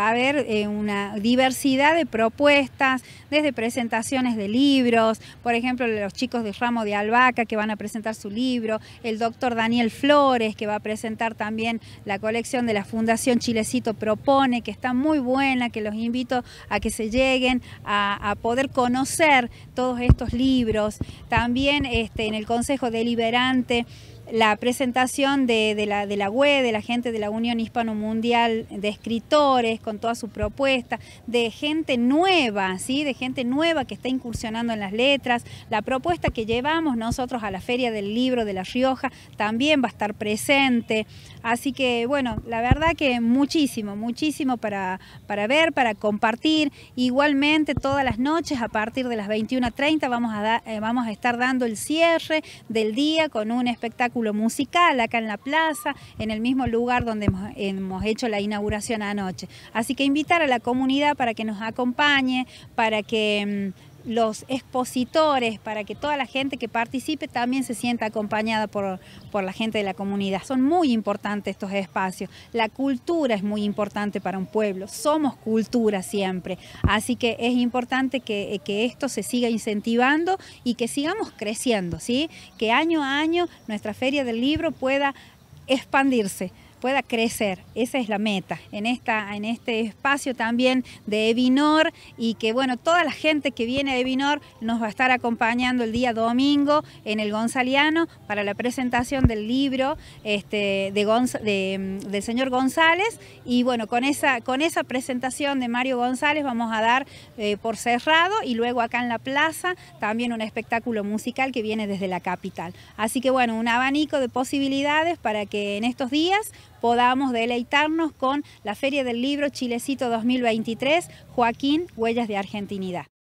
va a haber eh, una diversidad de propuestas, desde presentaciones de libros, por ejemplo, los chicos de ramo de Albaca que van a presentar su libro, el doctor Daniel Flores que va a presentar también la colección de la Fundación Chilecito Propone, que está muy buena, que los invito a que se lleguen a, poder conocer todos estos libros. También este, en el Consejo Deliberante la presentación de, la, de la web de la gente de la Unión Hispano Mundial de Escritores, con toda su propuesta, de gente nueva, ¿sí? de gente nueva que está incursionando en las letras. La propuesta que llevamos nosotros a la Feria del Libro de La Rioja también va a estar presente. Así que, bueno, la verdad que muchísimo, muchísimo para, para ver, para compartir. Igualmente, todas las noches a partir de las 21.30 vamos, a eh, vamos a estar dando el cierre del día con un espectáculo musical acá en la plaza, en el mismo lugar donde hemos hecho la inauguración anoche. Así que invitar a la comunidad para que nos acompañe, para que mm, los expositores, para que toda la gente que participe también se sienta acompañada por, la gente de la comunidad. Son muy importantes estos espacios. La cultura es muy importante para un pueblo. Somos cultura siempre. Así que es importante que, que esto se siga incentivando y que sigamos creciendo, ¿sí? Que año a año nuestra Feria del Libro pueda expandirse pueda crecer. Esa es la meta en, esta, en este espacio también de Evinor y que bueno, toda la gente que viene a Evinor nos va a estar acompañando el día domingo en el Gonzaliano para la presentación del libro este, de mm, del señor González y bueno, con esa, con esa presentación de Mario González vamos a dar eh, por cerrado y luego acá en la plaza también un espectáculo musical que viene desde la capital. Así que bueno, un abanico de posibilidades para que en estos días podamos deleitarnos con la Feria del Libro Chilecito 2023, Joaquín, Huellas de Argentinidad.